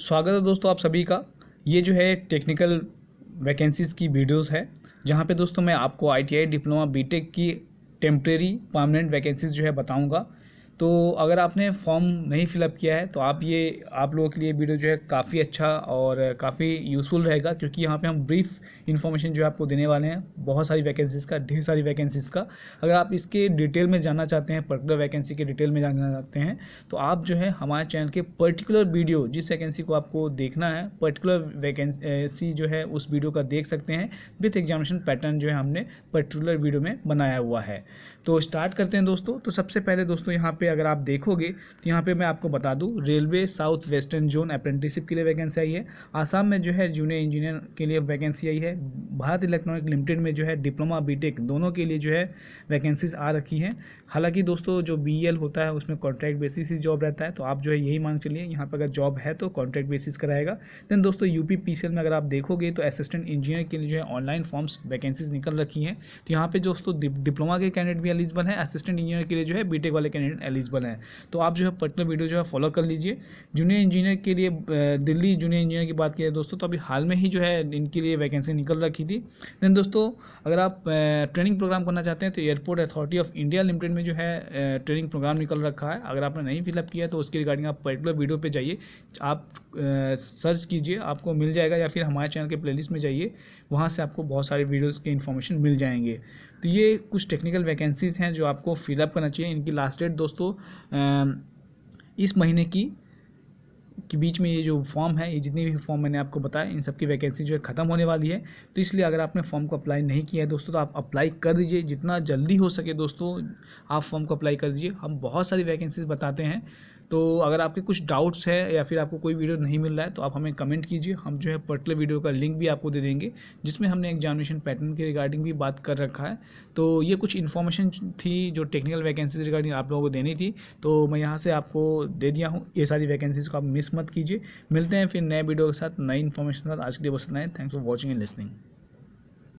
स्वागत है दोस्तों आप सभी का ये जो है टेक्निकल वैकेंसीज़ की वीडियोस है जहाँ पे दोस्तों मैं आपको आईटीआई डिप्लोमा बीटेक की टेम्प्रेरी परमानेंट वैकेंसीज़ जो है बताऊँगा तो अगर आपने फॉर्म नहीं फिलअप किया है तो आप ये आप लोगों के लिए वीडियो जो है काफ़ी अच्छा और काफ़ी यूज़फुल रहेगा क्योंकि यहाँ पे हम ब्रीफ इन्फॉर्मेशन जो है आपको देने वाले हैं बहुत सारी वैकेंसीज़ का ढेर सारी वैकेंसीज़ का अगर आप इसके डिटेल में जानना चाहते हैं पर्टिकुलर वैकेंसी के डिटेल में जानना चाहते हैं तो आप जो है हमारे चैनल के पर्टिकुलर वीडियो जिस वैकेंसी को आपको देखना है पर्टिकुलर वैकेंसी जो है उस वीडियो का देख सकते हैं विथ एग्जामिनेशन पैटर्न जो है हमने पर्टिकुलर वीडियो में बनाया हुआ है तो स्टार्ट करते हैं दोस्तों तो सबसे पहले दोस्तों यहाँ पर अगर आप देखोगे तो यहाँ पे मैं आपको बता दूँ railway south western zone apprenticeship के लिए वैकेंसी आई है आसाम में जो है जूनियर इंजीनियर के लिए वैकेंसी आई है भारत इलेक्ट्रॉनिक लिमिटेड में जो है डिप्लोमा बीटेक दोनों के लिए जो है वैकेंसीज आ रखी हैं हालांकि दोस्तों जो बी e होता है उसमें कॉन्ट्रैक्ट बेसिस ही जॉब रहता है तो आप जो है यही मान चलिए यहाँ पर अगर जॉब है तो कॉन्ट्रैक्ट बेसिस कराएगा देन दोस्तों यू पी में अगर आप देखोगे तो असिस्टेंट इंजीनियर के लिए जो है ऑनलाइन फॉर्म्स वैकेंसीज निकल रखी हैं तो यहाँ पर दोस्तों डिप्लोमा के कैंडिडेट भी एलिजिबल है असिस्टेंट इंजीनियर के लिए जो है बीटेक वाले कैंडिडेट एलिजिबल हैं तो आप जो है पर्टिकुलर वीडियो जो है फॉलो कर लीजिए जूनियर इंजीनियर के लिए दिल्ली जूनियर इंजीनियर की बात करें दोस्तों तो अभी हाल में ही जो है इनके लिए वैकेंसी निकल रखी थी देन दोस्तों अगर आप ट्रेनिंग प्रोग्राम करना चाहते हैं तो airport authority of India limited में जो है ट्रेनिंग प्रोग्राम निकल रखा है अगर आपने नहीं फिलअप किया तो उसके रिगार्डिंग आप पर्टिकुलर वीडियो पर जाइए आप सर्च कीजिए आपको मिल जाएगा या फिर हमारे चैनल के प्लेलिस्ट में जाइए वहाँ से आपको बहुत सारे वीडियोज़ के इन्फॉर्मेशन मिल जाएंगे तो ये कुछ टेक्निकल वैकेंसीज़ हैं जो आपको फिलअप करना चाहिए इनकी लास्ट डेट दोस्तों इस महीने की के बीच में ये जो फॉर्म है ये जितनी भी फॉर्म मैंने आपको बताया इन सबकी वैकेंसी जो है ख़त्म होने वाली है तो इसलिए अगर आपने फॉर्म को अप्लाई नहीं किया है दोस्तों तो आप अप्लाई कर दीजिए जितना जल्दी हो सके दोस्तों आप फॉर्म को अप्लाई कर दीजिए हम बहुत सारी वैकेंसीज बताते हैं तो अगर आपके कुछ डाउट्स है या फिर आपको कोई वीडियो नहीं मिल रहा है तो आप हमें कमेंट कीजिए हम जो है पर्टिकुलर वीडियो का लिंक भी आपको दे देंगे जिसमें हमने एग्जामिनेशन पैटर्न के रिगार्डिंग भी बात कर रखा है तो ये कुछ इन्फॉर्मेशन थी जो टेक्निकल वैकेंसीज रिगार्डिंग आप लोगों को देनी थी तो मैं यहाँ से आपको दे दिया हूँ ये सारी वैकेंसीज़ को आप मिस मत कीजिए मिलते हैं फिर नए वीडियो के साथ नई इन्फॉर्मेशन के साथ आज के लिए बस इतना है thanks for watching and listening